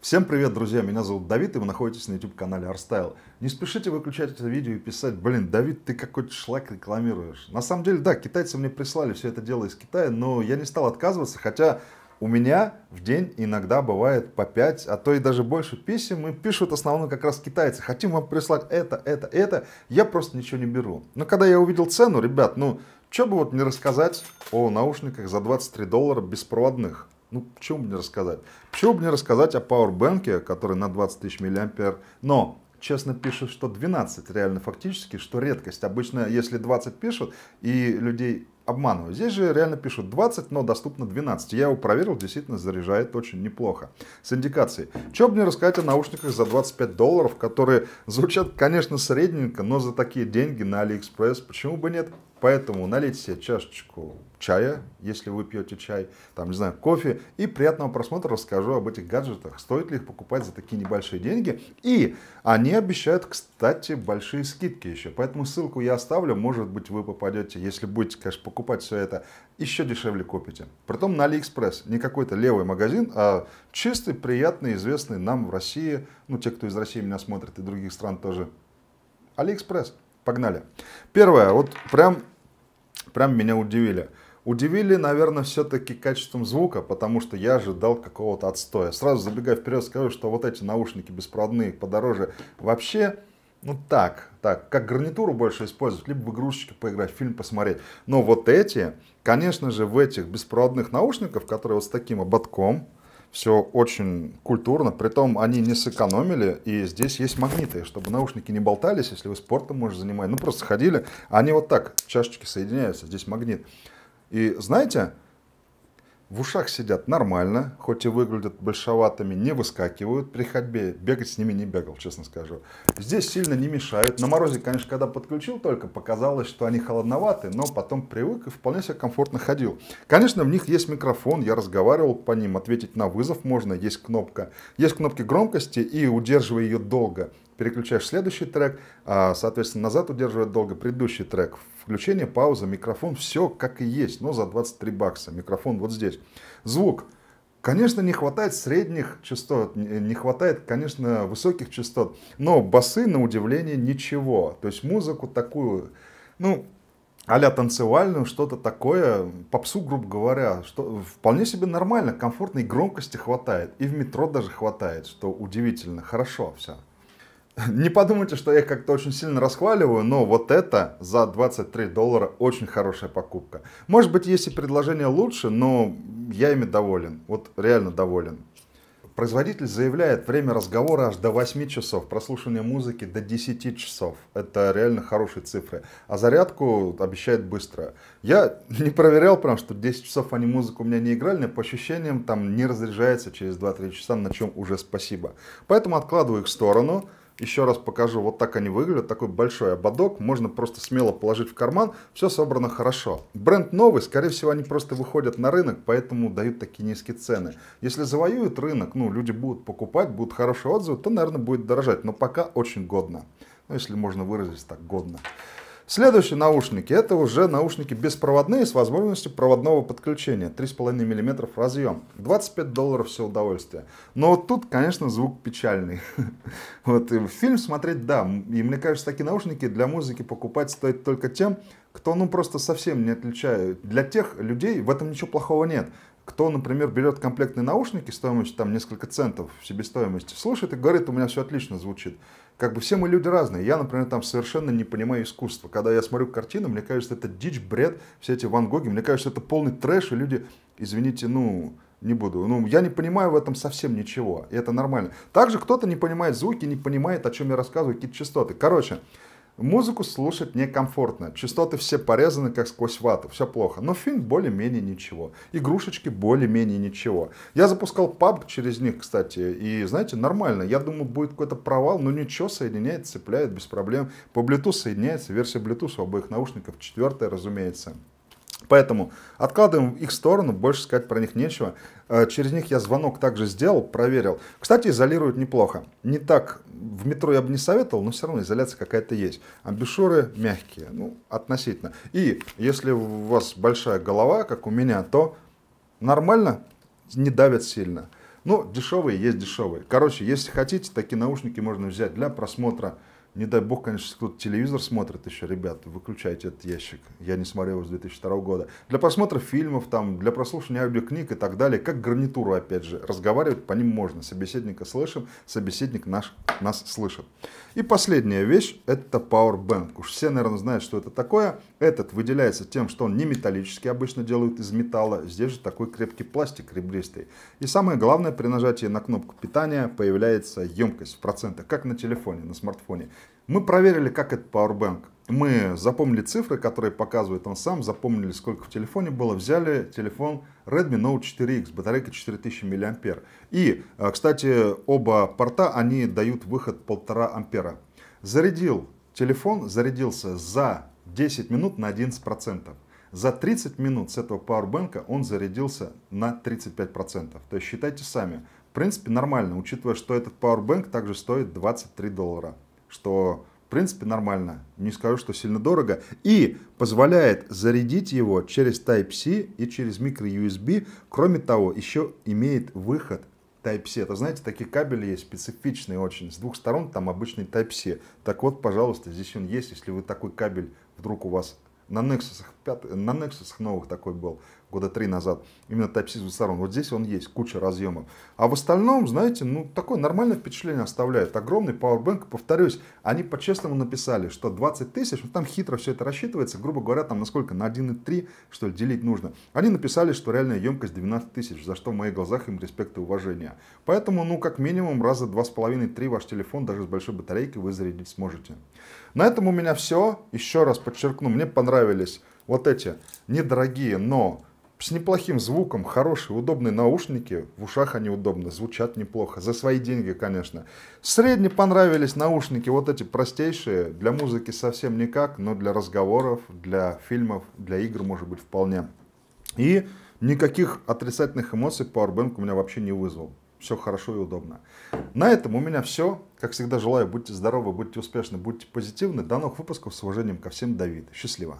Всем привет, друзья! Меня зовут Давид, и вы находитесь на YouTube-канале Арстайл. Не спешите выключать это видео и писать, блин, Давид, ты какой-то шлак рекламируешь. На самом деле, да, китайцы мне прислали все это дело из Китая, но я не стал отказываться, хотя у меня в день иногда бывает по 5, а то и даже больше писем, и пишут основно как раз китайцы. Хотим вам прислать это, это, это, я просто ничего не беру. Но когда я увидел цену, ребят, ну, что бы вот мне рассказать о наушниках за 23 доллара беспроводных? Ну, почему бы не рассказать? Почему бы не рассказать о пауэрбэнке, который на 20 тысяч миллиампер, но честно пишут, что 12 реально фактически, что редкость. Обычно, если 20 пишут, и людей обманываю. Здесь же реально пишут 20, но доступно 12. Я его проверил, действительно заряжает очень неплохо. С индикацией. Че бы мне рассказать о наушниках за 25 долларов, которые звучат, конечно, средненько, но за такие деньги на Алиэкспресс почему бы нет? Поэтому налейте себе чашечку чая, если вы пьете чай, там, не знаю, кофе. И приятного просмотра расскажу об этих гаджетах. Стоит ли их покупать за такие небольшие деньги? И они обещают, кстати, большие скидки еще. Поэтому ссылку я оставлю. Может быть, вы попадете, если будете, конечно, покупать покупать все это, еще дешевле купите. Притом на Алиэкспресс, не какой-то левый магазин, а чистый, приятный, известный нам в России, ну те, кто из России меня смотрит и других стран тоже. Алиэкспресс, погнали. Первое, вот прям, прям меня удивили. Удивили, наверное, все-таки качеством звука, потому что я ожидал какого-то отстоя. Сразу забегая вперед, скажу, что вот эти наушники беспроводные подороже вообще ну так, так, как гарнитуру больше использовать, либо в игрушечке поиграть, фильм посмотреть. Но вот эти, конечно же, в этих беспроводных наушниках, которые вот с таким ободком, все очень культурно, притом они не сэкономили, и здесь есть магниты, чтобы наушники не болтались, если вы спортом можете занимать. Ну, просто ходили, они вот так, чашечки соединяются, здесь магнит. И знаете, в ушах сидят нормально, хоть и выглядят большоватыми, не выскакивают при ходьбе. Бегать с ними не бегал, честно скажу. Здесь сильно не мешают. На морозе, конечно, когда подключил только, показалось, что они холодноваты, но потом привык и вполне себе комфортно ходил. Конечно, в них есть микрофон, я разговаривал по ним, ответить на вызов можно, есть кнопка. Есть кнопки громкости и удерживая ее долго, переключаешь следующий трек, а, соответственно, назад удерживает долго предыдущий трек. Включение, пауза, микрофон, все как и есть, но за 23 бакса. Микрофон вот здесь. Звук. Конечно, не хватает средних частот, не хватает, конечно, высоких частот, но басы, на удивление, ничего. То есть музыку такую, ну, а-ля танцевальную, что-то такое, попсу, грубо говоря, что вполне себе нормально, комфортной громкости хватает, и в метро даже хватает, что удивительно, хорошо все. Не подумайте, что я как-то очень сильно расхваливаю, но вот это за 23 доллара очень хорошая покупка. Может быть, есть и предложение лучше, но я ими доволен. Вот реально доволен. Производитель заявляет время разговора аж до 8 часов, прослушивание музыки до 10 часов. Это реально хорошие цифры. А зарядку обещает быстро. Я не проверял прям, что 10 часов они музыку у меня не играли, но по ощущениям там не разряжается через 2-3 часа, на чем уже спасибо. Поэтому откладываю их в сторону. Еще раз покажу, вот так они выглядят, такой большой ободок, можно просто смело положить в карман, все собрано хорошо. Бренд новый, скорее всего, они просто выходят на рынок, поэтому дают такие низкие цены. Если завоюют рынок, ну, люди будут покупать, будут хорошие отзывы, то, наверное, будет дорожать, но пока очень годно. Ну, если можно выразить так, годно. Следующие наушники, это уже наушники беспроводные с возможностью проводного подключения, 3,5 мм разъем. 25 долларов все удовольствие. Но вот тут, конечно, звук печальный. Вот э, фильм смотреть, да, и мне кажется, такие наушники для музыки покупать стоит только тем, кто, ну, просто совсем не отличает. Для тех людей в этом ничего плохого нет. Кто, например, берет комплектные наушники стоимостью там несколько центов себестоимости, слушает и говорит, у меня все отлично звучит. Как бы все мы люди разные. Я, например, там совершенно не понимаю искусства. Когда я смотрю картину, мне кажется, это дичь, бред, все эти Ван Гоги, мне кажется, это полный трэш, и люди, извините, ну, не буду. Ну, я не понимаю в этом совсем ничего, и это нормально. Также кто-то не понимает звуки, не понимает, о чем я рассказываю, какие-то частоты. Короче, Музыку слушать некомфортно. Частоты все порезаны, как сквозь вату. Все плохо. Но фильм более-менее ничего. Игрушечки более-менее ничего. Я запускал паб через них, кстати. И, знаете, нормально. Я думаю, будет какой-то провал. Но ничего, соединяет, цепляет без проблем. По Bluetooth соединяется. Версия Bluetooth у обоих наушников четвертая, разумеется. Поэтому откладываем их в сторону, больше сказать про них нечего. Э, через них я звонок также сделал, проверил. Кстати, изолируют неплохо. Не так, в метро я бы не советовал, но все равно изоляция какая-то есть. Амбишюры мягкие, ну, относительно. И если у вас большая голова, как у меня, то нормально, не давят сильно. Ну, дешевые есть дешевые. Короче, если хотите, такие наушники можно взять для просмотра не дай бог, конечно, кто-то телевизор смотрит еще, ребят, выключайте этот ящик. Я не смотрел его с 2002 года. Для просмотра фильмов, там, для прослушивания аудиокниг и так далее, как гарнитуру, опять же, разговаривать по ним можно. Собеседника слышим, собеседник наш, нас слышит. И последняя вещь – это Powerbank. Уж все, наверное, знают, что это такое. Этот выделяется тем, что он не металлический, обычно делают из металла. Здесь же такой крепкий пластик ребристый. И самое главное, при нажатии на кнопку питания появляется емкость в процентах, как на телефоне, на смартфоне. Мы проверили, как это Powerbank. Мы запомнили цифры, которые показывает он сам, запомнили, сколько в телефоне было, взяли телефон Redmi Note 4X, батарейка 4000 мА. И, э, кстати, оба порта, они дают выход 1,5 ампера. Зарядил телефон, зарядился за 10 минут на 11%. За 30 минут с этого пауэрбэнка он зарядился на 35%. То есть считайте сами. В принципе нормально, учитывая, что этот пауэрбэнк также стоит 23 доллара что в принципе нормально, не скажу, что сильно дорого, и позволяет зарядить его через Type-C и через micro-USB. Кроме того, еще имеет выход Type-C. Это, знаете, такие кабели есть специфичные очень. С двух сторон там обычный Type-C. Так вот, пожалуйста, здесь он есть. Если вы такой кабель вдруг у вас на Nexus пятый, на Nexus новых такой был года три назад, именно Type-C двусторонний. Вот здесь он есть, куча разъемов. А в остальном, знаете, ну, такое нормальное впечатление оставляет. Огромный Powerbank, повторюсь, они по-честному написали, что 20 тысяч, ну, там хитро все это рассчитывается, грубо говоря, там насколько, на 1,3, что ли, делить нужно. Они написали, что реальная емкость 12 тысяч, за что в моих глазах им респект и уважение. Поэтому, ну, как минимум, раза 2,5-3 ваш телефон даже с большой батарейкой вы зарядить сможете. На этом у меня все. Еще раз подчеркну, мне понравились вот эти недорогие, но с неплохим звуком, хорошие, удобные наушники, в ушах они удобно, звучат неплохо, за свои деньги, конечно. Средне понравились наушники, вот эти простейшие, для музыки совсем никак, но для разговоров, для фильмов, для игр, может быть, вполне. И никаких отрицательных эмоций Powerbank у меня вообще не вызвал. Все хорошо и удобно. На этом у меня все. Как всегда, желаю, будьте здоровы, будьте успешны, будьте позитивны. До новых выпусков. С уважением ко всем, Давид. Счастливо.